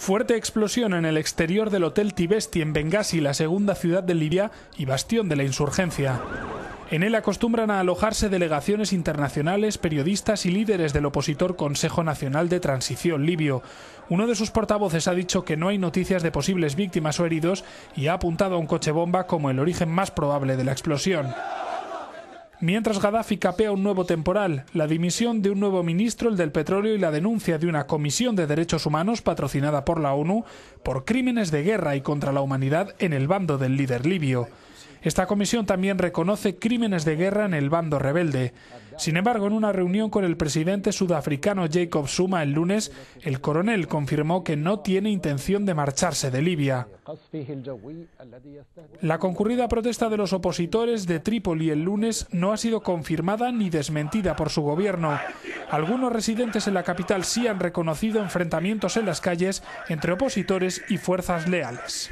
Fuerte explosión en el exterior del Hotel Tibesti en Benghazi, la segunda ciudad de Libia y bastión de la insurgencia. En él acostumbran a alojarse delegaciones internacionales, periodistas y líderes del opositor Consejo Nacional de Transición libio. Uno de sus portavoces ha dicho que no hay noticias de posibles víctimas o heridos y ha apuntado a un coche bomba como el origen más probable de la explosión. Mientras Gaddafi capea un nuevo temporal, la dimisión de un nuevo ministro, el del petróleo y la denuncia de una comisión de derechos humanos patrocinada por la ONU por crímenes de guerra y contra la humanidad en el bando del líder libio. Esta comisión también reconoce crímenes de guerra en el bando rebelde. Sin embargo, en una reunión con el presidente sudafricano Jacob Suma el lunes, el coronel confirmó que no tiene intención de marcharse de Libia. La concurrida protesta de los opositores de Trípoli el lunes no ha sido confirmada ni desmentida por su gobierno. Algunos residentes en la capital sí han reconocido enfrentamientos en las calles entre opositores y fuerzas leales.